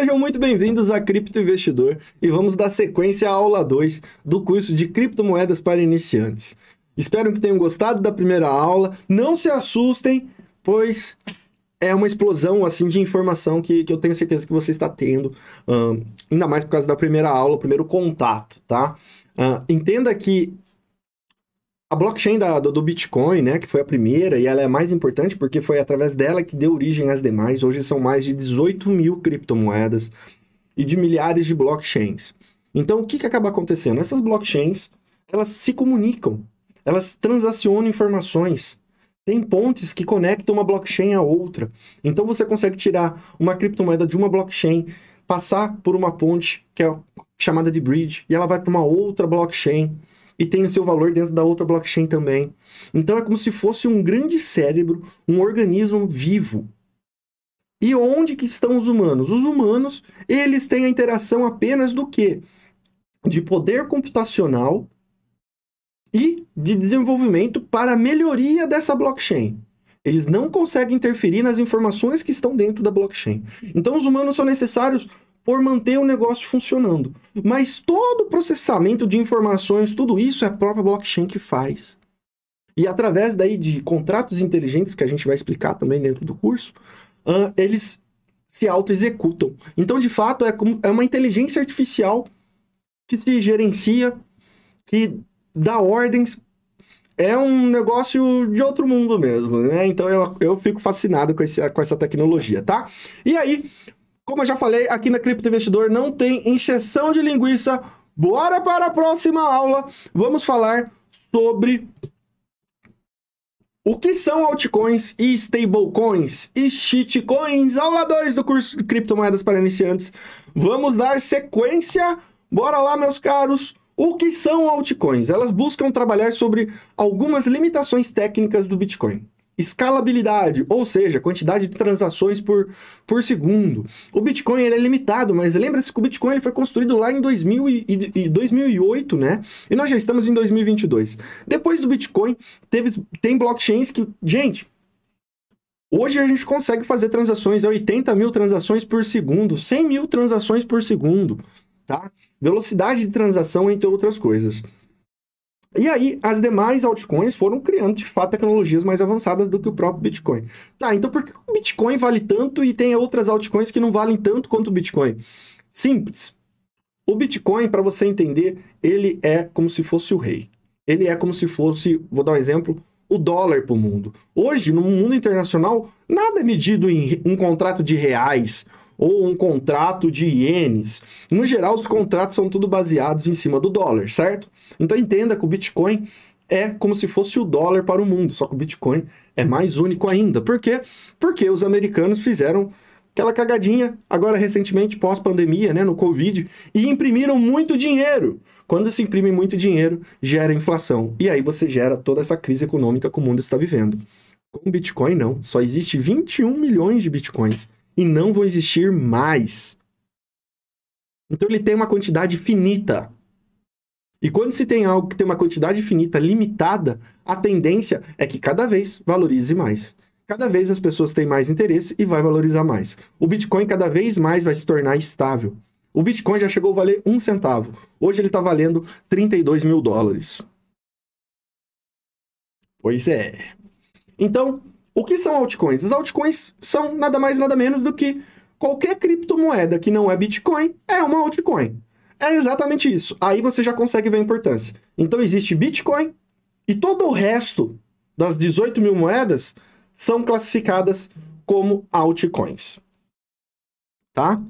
sejam muito bem-vindos a Cripto Investidor e vamos dar sequência à aula 2 do curso de criptomoedas para iniciantes. Espero que tenham gostado da primeira aula. Não se assustem, pois é uma explosão assim de informação que, que eu tenho certeza que você está tendo, ainda mais por causa da primeira aula, o primeiro contato, tá? Uh, entenda que a blockchain da, do, do, Bitcoin, né, que foi a primeira, e ela é a mais importante porque foi através dela que deu origem às demais. Hoje são mais de 18 mil criptomoedas e de milhares de blockchains. Então, o que, que acaba acontecendo? Essas blockchains, elas se comunicam, elas transacionam informações. Tem pontes que conectam uma blockchain a outra. Então, você consegue tirar uma criptomoeda de uma blockchain, passar por uma ponte, que é chamada de bridge, e ela vai para uma outra blockchain e tem o seu valor dentro da outra blockchain também. Então é como se fosse um grande cérebro, um organismo vivo. E onde que estão os humanos? Os humanos, eles têm a interação apenas do quê? De poder computacional e de desenvolvimento para a melhoria dessa blockchain. Eles não conseguem interferir nas informações que estão dentro da blockchain. Então os humanos são necessários por manter o negócio funcionando. Mas todo o processamento de informações, tudo isso é a própria blockchain que faz. E através daí de contratos inteligentes, que a gente vai explicar também dentro do curso, uh, eles se auto-executam. Então, de fato, é, como, é uma inteligência artificial que se gerencia, que dá ordens. É um negócio de outro mundo mesmo, né? Então eu, eu fico fascinado com, esse, com essa tecnologia, tá? E aí, como eu já falei, aqui na Cripto Investidor não tem injeção de linguiça. Bora para a próxima aula. Vamos falar sobre o que são altcoins e stablecoins e shitcoins. Aula 2 do curso de criptomoedas para iniciantes. Vamos dar sequência. Bora lá, meus caros. O que são altcoins? Elas buscam trabalhar sobre algumas limitações técnicas do Bitcoin. Escalabilidade, ou seja, quantidade de transações por, por segundo. O Bitcoin ele é limitado, mas lembra-se que o Bitcoin ele foi construído lá em 2000 e, e 2008, né? E nós já estamos em 2022. Depois do Bitcoin, teve, tem blockchains que, gente, Hoje a gente consegue fazer transações a 80 mil transações por segundo, 100 mil transações por segundo, tá? Velocidade de transação, entre outras coisas. E aí, as demais altcoins foram criando, de fato, tecnologias mais avançadas do que o próprio Bitcoin. Tá, então por que o Bitcoin vale tanto e tem outras altcoins que não valem tanto quanto o Bitcoin? Simples. O Bitcoin, para você entender, ele é como se fosse o rei. Ele é como se fosse, vou dar um exemplo, o dólar para o mundo. Hoje, no mundo internacional, nada é medido em um contrato de reais ou um contrato de ienes. No geral, os contratos são tudo baseados em cima do dólar, certo? Então entenda que o Bitcoin é como se fosse o dólar para o mundo, só que o Bitcoin é mais único ainda. Por quê? Porque os americanos fizeram aquela cagadinha, agora recentemente, pós-pandemia, né, no Covid, e imprimiram muito dinheiro. Quando se imprime muito dinheiro, gera inflação. E aí você gera toda essa crise econômica que o mundo está vivendo. Com Bitcoin, não. Só existe 21 milhões de Bitcoins e não vão existir mais. Então ele tem uma quantidade finita. E quando se tem algo que tem uma quantidade finita, limitada, a tendência é que cada vez valorize mais. Cada vez as pessoas têm mais interesse e vai valorizar mais. O Bitcoin cada vez mais vai se tornar estável. O Bitcoin já chegou a valer um centavo. Hoje ele está valendo 32 mil dólares. Pois é. Então, o que são altcoins? As altcoins são nada mais nada menos do que qualquer criptomoeda que não é Bitcoin é uma altcoin. É exatamente isso. Aí você já consegue ver a importância. Então existe Bitcoin e todo o resto das 18 mil moedas são classificadas como altcoins. Tá?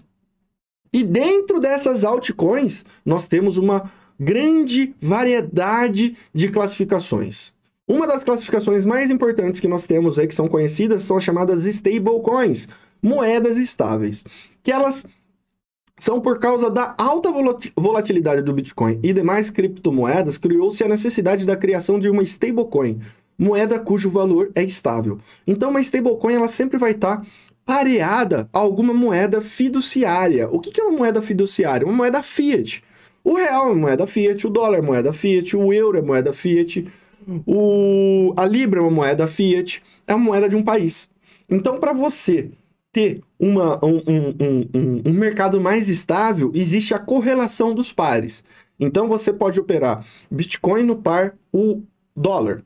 E dentro dessas altcoins, nós temos uma grande variedade de classificações. Uma das classificações mais importantes que nós temos aí, que são conhecidas, são as chamadas stablecoins, moedas estáveis, que elas são por causa da alta volatilidade do Bitcoin e demais criptomoedas, criou-se a necessidade da criação de uma stablecoin, moeda cujo valor é estável. Então, uma stablecoin ela sempre vai estar tá pareada a alguma moeda fiduciária. O que é uma moeda fiduciária? Uma moeda fiat. O real é moeda fiat, o dólar é moeda fiat, o euro é moeda fiat, o, a Libra é uma moeda fiat, é uma moeda de um país. Então, para você ter uma, um, um, um, um, mercado mais estável, existe a correlação dos pares. Então, você pode operar Bitcoin no par o dólar.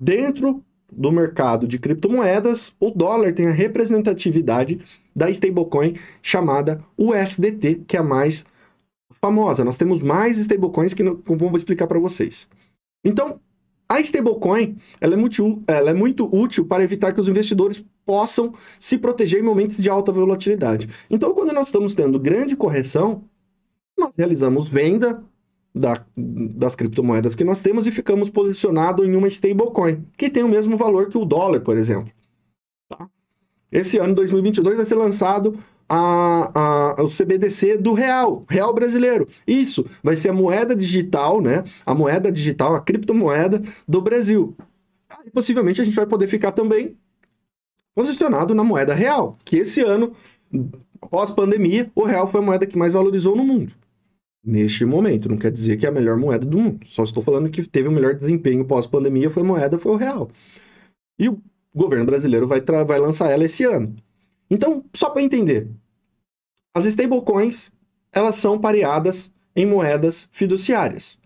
Dentro do mercado de criptomoedas, o dólar tem a representatividade da stablecoin chamada USDT, que é a mais famosa. Nós temos mais stablecoins que não, vou explicar para vocês. Então, a stablecoin ela é, muito, ela é muito útil para evitar que os investidores possam se proteger em momentos de alta volatilidade. Então, quando nós estamos tendo grande correção, nós realizamos venda da, das criptomoedas que nós temos e ficamos posicionados em uma stablecoin, que tem o mesmo valor que o dólar, por exemplo. Tá? Esse ano, 2022, vai ser lançado a, a, o CBDC do real, real brasileiro. Isso vai ser a moeda digital, né? A moeda digital, a criptomoeda do Brasil. E possivelmente a gente vai poder ficar também posicionado na moeda real, que esse ano, após pandemia, o real foi a moeda que mais valorizou no mundo. Neste momento, não quer dizer que é a melhor moeda do mundo. Só estou falando que teve o melhor desempenho pós-pandemia foi moeda, foi o real. E o governo brasileiro vai, vai lançar ela esse ano. Então, só para entender, as stablecoins, elas são pareadas em moedas fiduciárias.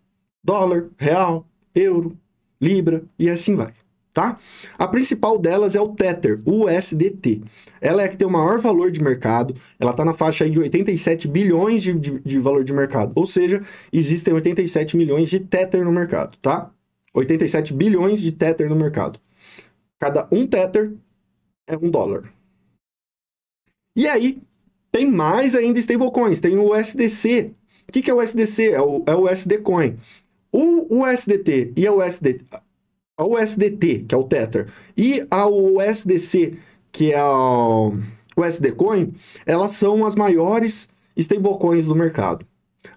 Dólar, real, euro, libra e assim vai, tá? A principal delas é o Tether, o USDT. Ela é a que tem o maior valor de mercado, ela está na faixa de 87 bilhões de, de, de valor de mercado, ou seja, existem 87 milhões de Tether no mercado, tá? 87 bilhões de Tether no mercado. Cada um Tether é um dólar. E aí, tem mais ainda stablecoins, tem o USDC. O que, que é o USDC? É o, é o USD Coin. O USDT e o USD, a USDT, que é o Tether, e a USDC, que é o USD Coin, elas são as maiores stablecoins do mercado.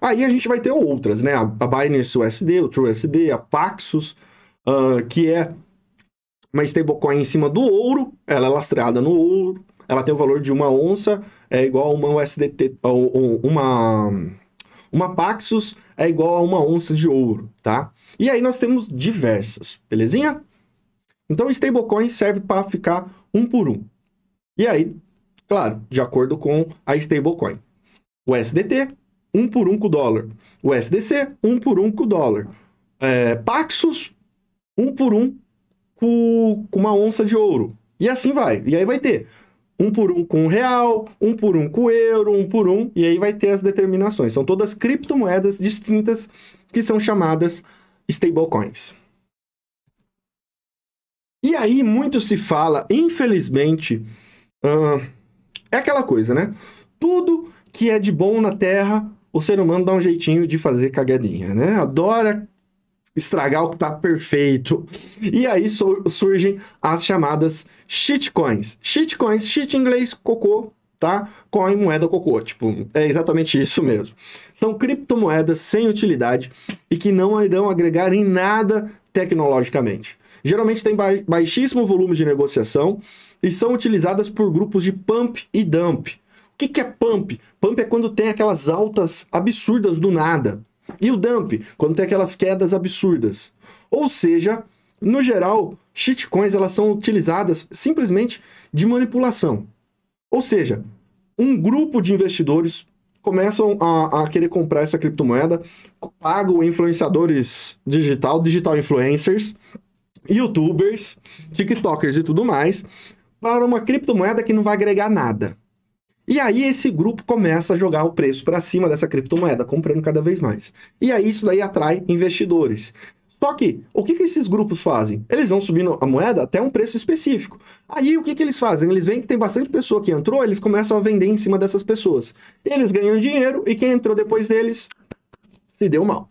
Aí a gente vai ter outras, né? A, Binance USD, o TrueUSD, a Paxos, uh, que é uma stablecoin em cima do ouro, ela é lastreada no ouro ela tem o valor de uma onça, é igual a uma USDT, uma, uma Paxos é igual a uma onça de ouro, tá? E aí nós temos diversas, belezinha? Então, stablecoin serve para ficar um por um. E aí, claro, de acordo com a stablecoin. O SDT, um por um com o dólar. O SDC, um por um com o dólar. É, Paxos, um por um com, com uma onça de ouro. E assim vai. E aí vai ter um por um com real, um por um com euro, um por um, e aí vai ter as determinações. São todas criptomoedas distintas que são chamadas stablecoins. E aí muito se fala, infelizmente, uh, é aquela coisa, né? Tudo que é de bom na Terra, o ser humano dá um jeitinho de fazer cagadinha, né? Adora estragar o que está perfeito. E aí surgem as chamadas shitcoins. Shitcoins, shit em inglês, cocô, tá? Coin, moeda, cocô. Tipo, é exatamente isso mesmo. São criptomoedas sem utilidade e que não irão agregar em nada tecnologicamente. Geralmente tem baixíssimo volume de negociação e são utilizadas por grupos de pump e dump. O que, que é pump? Pump é quando tem aquelas altas absurdas do nada. E o dump, quando tem aquelas quedas absurdas. Ou seja, no geral, shitcoins elas são utilizadas simplesmente de manipulação. Ou seja, um grupo de investidores começam a, a querer comprar essa criptomoeda, pagam influenciadores digital, digital influencers, youtubers, tiktokers e tudo mais, para uma criptomoeda que não vai agregar nada. E aí esse grupo começa a jogar o preço para cima dessa criptomoeda, comprando cada vez mais. E aí isso daí atrai investidores. Só que, o que, que esses grupos fazem? Eles vão subindo a moeda até um preço específico. Aí, o que, que eles fazem? Eles veem que tem bastante pessoa que entrou, eles começam a vender em cima dessas pessoas. Eles ganham dinheiro e quem entrou depois deles se deu mal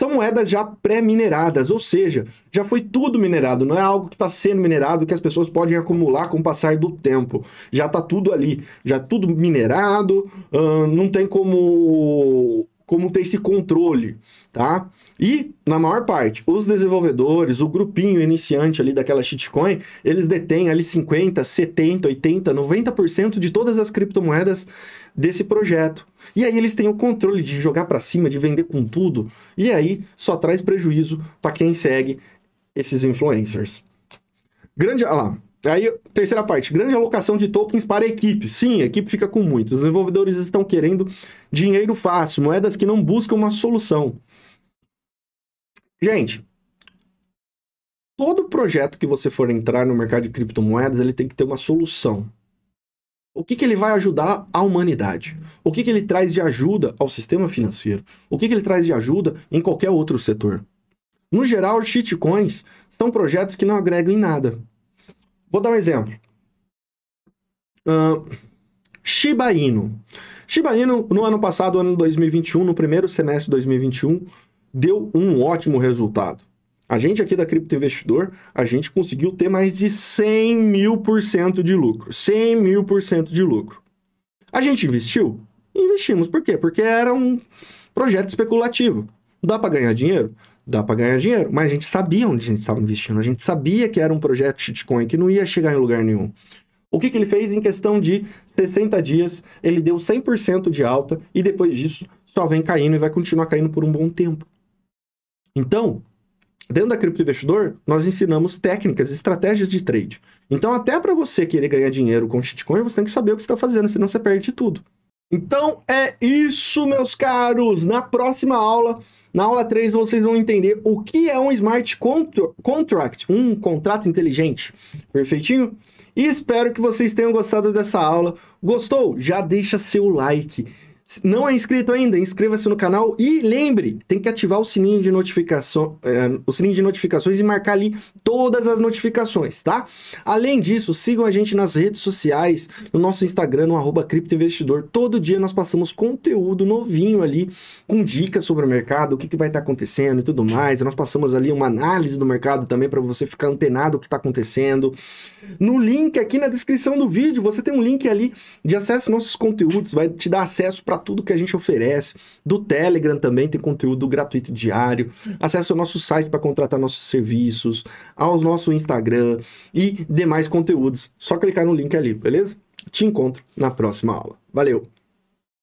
são moedas já pré-mineradas, ou seja, já foi tudo minerado, não é algo que está sendo minerado que as pessoas podem acumular com o passar do tempo. Já está tudo ali, já tudo minerado, não tem como, como ter esse controle, tá? E, na maior parte, os desenvolvedores, o grupinho iniciante ali daquela shitcoin, eles detêm ali 50, 70, 80, 90% de todas as criptomoedas desse projeto. E aí eles têm o controle de jogar para cima, de vender com tudo, e aí só traz prejuízo para quem segue esses influencers. Grande, ah lá, Aí, terceira parte, grande alocação de tokens para a equipe. Sim, a equipe fica com muitos. Os desenvolvedores estão querendo dinheiro fácil, moedas que não buscam uma solução. Gente, todo projeto que você for entrar no mercado de criptomoedas, ele tem que ter uma solução. O que, que ele vai ajudar a humanidade? O que, que ele traz de ajuda ao sistema financeiro? O que, que ele traz de ajuda em qualquer outro setor? No geral, shitcoins são projetos que não agregam em nada. Vou dar um exemplo. Uh, Shiba Inu. Shiba Inu, no ano passado, ano 2021, no primeiro semestre de 2021, deu um ótimo resultado. A gente aqui da Cripto Investidor, a gente conseguiu ter mais de 100 mil por cento de lucro. 100 mil por cento de lucro. A gente investiu? Investimos. Por quê? Porque era um projeto especulativo. Dá para ganhar dinheiro? Dá para ganhar dinheiro. Mas a gente sabia onde a gente estava investindo. A gente sabia que era um projeto shitcoin que não ia chegar em lugar nenhum. O que, que ele fez? Em questão de 60 dias, ele deu 100% de alta e depois disso só vem caindo e vai continuar caindo por um bom tempo. Então, dentro da cripto investidor, nós ensinamos técnicas, estratégias de trade. Então, até para você querer ganhar dinheiro com shitcoin, você tem que saber o que está fazendo, senão você perde tudo. Então é isso, meus caros. Na próxima aula, na aula 3, vocês vão entender o que é um smart contract, um contrato inteligente. Perfeitinho? E espero que vocês tenham gostado dessa aula. Gostou? Já deixa seu like não é inscrito ainda, inscreva-se no canal e lembre, tem que ativar o sininho de notificação, é, eh, o sininho de notificações e marcar ali todas as notificações, tá? Além disso, sigam a gente nas redes sociais, no nosso Instagram, no arroba criptoinvestidor. Todo dia nós passamos conteúdo novinho ali, com dicas sobre o mercado, o que, que vai estar tá acontecendo e tudo mais. Nós passamos ali uma análise do mercado também para você ficar antenado o que está acontecendo. No link aqui na descrição do vídeo, você tem um link ali de acesso aos nossos conteúdos, vai te dar acesso para tudo que a gente oferece. Do Telegram também tem conteúdo gratuito diário. Acesse o nosso site para contratar nossos serviços, ao nosso Instagram e demais conteúdos. Só clicar no link ali, beleza? Te encontro na próxima aula. Valeu!